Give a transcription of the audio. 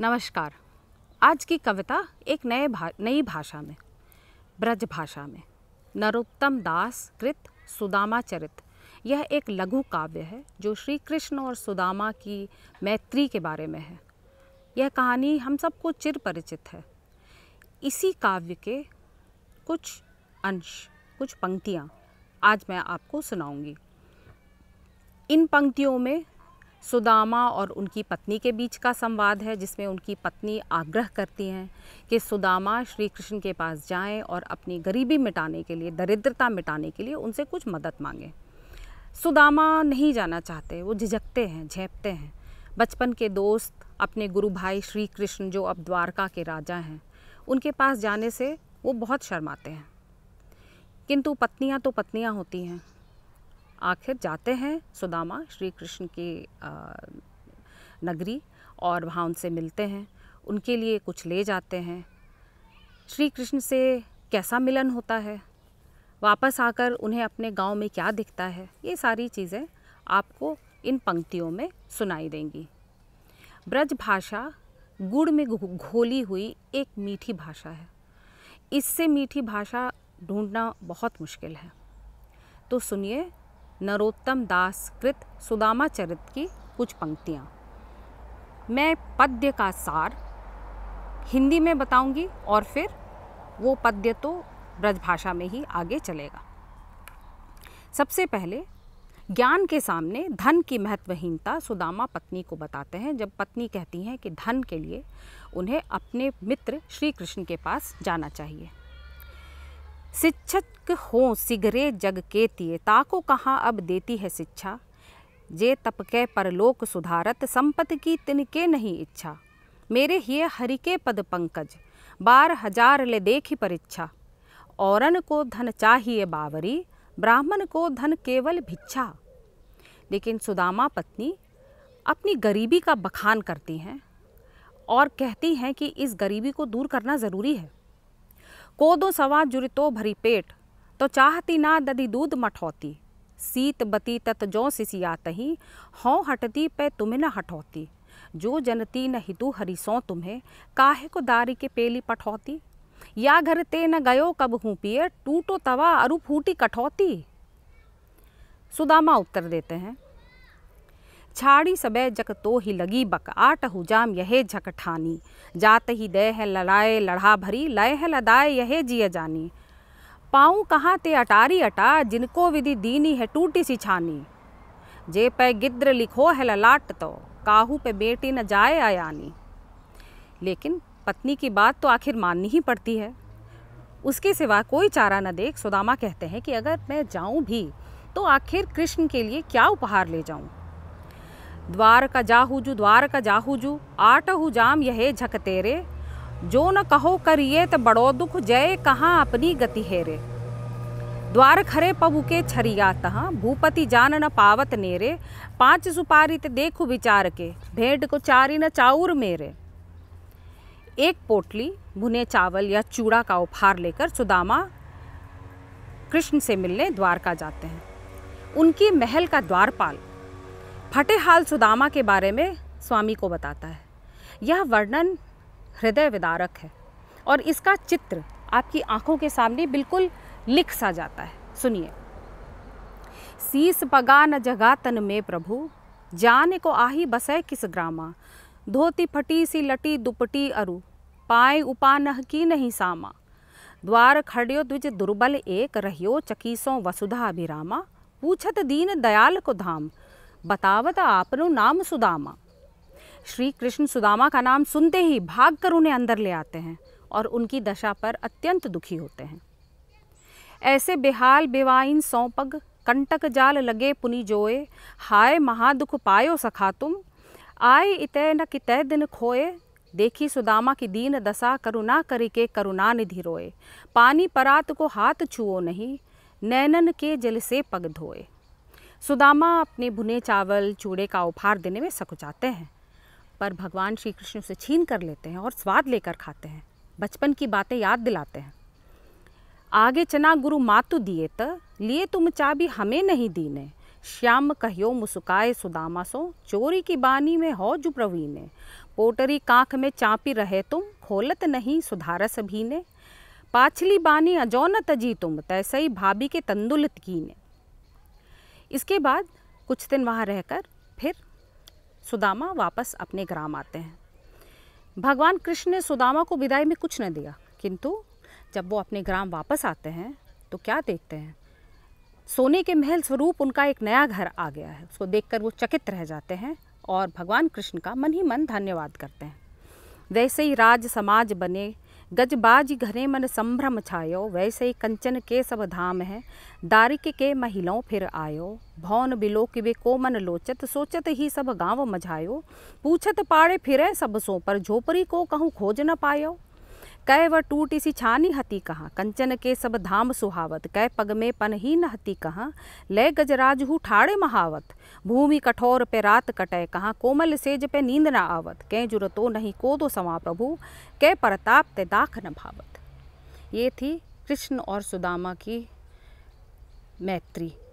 नमस्कार आज की कविता एक नए भा, नई भाषा में ब्रज भाषा में नरोत्तम दास कृत सुदामा चरित यह एक लघु काव्य है जो श्री कृष्ण और सुदामा की मैत्री के बारे में है यह कहानी हम सबको चिर परिचित है इसी काव्य के कुछ अंश कुछ पंक्तियाँ आज मैं आपको सुनाऊंगी इन पंक्तियों में सुदामा और उनकी पत्नी के बीच का संवाद है जिसमें उनकी पत्नी आग्रह करती हैं कि सुदामा श्री कृष्ण के पास जाएं और अपनी गरीबी मिटाने के लिए दरिद्रता मिटाने के लिए उनसे कुछ मदद मांगें सुदामा नहीं जाना चाहते वो झिझकते हैं झेपते हैं बचपन के दोस्त अपने गुरु भाई श्री कृष्ण जो अब द्वारका के राजा हैं उनके पास जाने से वो बहुत शर्माते हैं किंतु पत्नियां तो पत्नियां होती हैं आखिर जाते हैं सुदामा श्री कृष्ण की नगरी और वहाँ उनसे मिलते हैं उनके लिए कुछ ले जाते हैं श्री कृष्ण से कैसा मिलन होता है वापस आकर उन्हें अपने गांव में क्या दिखता है ये सारी चीज़ें आपको इन पंक्तियों में सुनाई देंगी ब्रज भाषा गुड़ में घोली हुई एक मीठी भाषा है इससे मीठी भाषा ढूंढना बहुत मुश्किल है तो सुनिए नरोत्तम दास कृत सुदामा चरित की कुछ पंक्तियाँ मैं पद्य का सार हिंदी में बताऊंगी और फिर वो पद्य तो ब्रजभाषा में ही आगे चलेगा सबसे पहले ज्ञान के सामने धन की महत्वहीनता सुदामा पत्नी को बताते हैं जब पत्नी कहती हैं कि धन के लिए उन्हें अपने मित्र श्री कृष्ण के पास जाना चाहिए शिक्षक हो सिगरे जग के तिये ताको कहाँ अब देती है शिक्षा जे तपके परलोक सुधारत संपत्ति की तिनके नहीं इच्छा मेरे हिये हरि के पद पंकज बार हजार ले देखी परीक्षा औरन को धन चाहिए बावरी ब्राह्मण को धन केवल भिक्षा लेकिन सुदामा पत्नी अपनी गरीबी का बखान करती हैं और कहती हैं कि इस गरीबी को दूर करना ज़रूरी है कोदो सवा जुरितो भरी पेट तो चाहती ना ददी दूध मठौती सीत बती तत जो तही हों हटती पे तुम्हें न हठौती जो जनती न हितु हरी सौ तुम्हें काहे को दारी के पेली पठौती या घर ते न गयो कब हूँ पिए टूटो तवा अरु फूटी कठौती सुदामा उत्तर देते हैं छाड़ी सबे जक तो ही लगी बक आट हु यहे यह ठानी जात ही दे है लड़ाए लड़ा भरी लय है लदाए यहे जिय जानी पाऊँ कहाँ ते अटारी अटा जिनको विधि दीनी है टूटी सी छानी जे पे गिद्र लिखो है ललाट तो काहू पे बेटी न जाए आयानी लेकिन पत्नी की बात तो आखिर माननी ही पड़ती है उसके सिवा कोई चारा न देख सुदामा कहते हैं कि अगर मैं जाऊं भी तो आखिर कृष्ण के लिए क्या उपहार ले जाऊं द्वारक जाहुजु द्वारक जाहुजु आटहु जाम यहे झक तेरे जो न कहो करिए त बड़ो दुख जय कहाँ अपनी गति हेरे द्वार खरे पबु के छरिया तहाँ भूपति जान न पावत नेरे पांच सुपारित देखु विचार के भेंट को चारी न चाऊर मेरे एक पोटली भुने चावल या चूड़ा का उपहार लेकर सुदामा कृष्ण से मिलने द्वारका जाते हैं उनकी महल का द्वारपाल फटे हाल सुदामा के बारे में स्वामी को बताता है यह वर्णन हृदय विदारक है और इसका चित्र आपकी आंखों के सामने बिल्कुल लिख सा जाता है सुनिए सीस पगा न जगा तन में प्रभु जान को आही बसे किस ग्रामा धोती फटी सी लटी दुपटी अरु पाए उपानह की नहीं सामा द्वार खड़ियो द्विज दुर्बल एक रहियो चकीसों वसुधा अभिरामा पूछत दीन दयाल को धाम बतावत आपनो नाम सुदामा श्री कृष्ण सुदामा का नाम सुनते ही भाग कर उन्हें अंदर ले आते हैं और उनकी दशा पर अत्यंत दुखी होते हैं ऐसे बेहाल बेवाइन सौंपग कंटक जाल लगे पुनि जोए हाय महादुख पायो सखा तुम आए इतय न कितय दिन खोए देखी सुदामा की दीन दशा करुणा करि के करुणा निधि रोए पानी परात को हाथ छुओ नहीं नैनन के जल से पग धोए सुदामा अपने भुने चावल चूड़े का उपहार देने में सकुचाते हैं पर भगवान श्री कृष्ण उसे छीन कर लेते हैं और स्वाद लेकर खाते हैं बचपन की बातें याद दिलाते हैं आगे चना गुरु मातु दिए त लिए तुम चाबी हमें नहीं दीने श्याम कहियो मुसुकाए सुदामा सो चोरी की बानी में हो जु प्रवीणे पोटरी कांख में चापी रहे तुम खोलत नहीं सुधारस भी ने पाछली बानी अजौनत जी तुम तैसे ही भाभी के तंदुलत ने इसके बाद कुछ दिन वहाँ रहकर फिर सुदामा वापस अपने ग्राम आते हैं भगवान कृष्ण ने सुदामा को विदाई में कुछ न दिया किंतु जब वो अपने ग्राम वापस आते हैं तो क्या देखते हैं सोने के महल स्वरूप उनका एक नया घर आ गया है उसको देखकर वो चकित रह जाते हैं और भगवान कृष्ण का मन ही मन धन्यवाद करते हैं वैसे ही राज समाज बने गजबाज घरे मन संभ्रम छायो वैसे ही कंचन के सब धाम है दारिक के महिलाओं फिर आयो भौन बिलोक वे को मन लोचत सोचत ही सब गांव मझायो पूछत पाड़े फिरे सब सो पर झोपड़ी को कहूँ खोज न पायो कै व टूट इसी छानी हती कहाँ कंचन के सब धाम सुहावत कै पग में ही नहती कहाँ लय गजराज हु ठाड़े महावत भूमि कठोर पे रात कटय कहाँ कोमल सेज पे नींद न आवत कै जुरतो नहीं दो समा प्रभु कै परताप ते दाख न भावत ये थी कृष्ण और सुदामा की मैत्री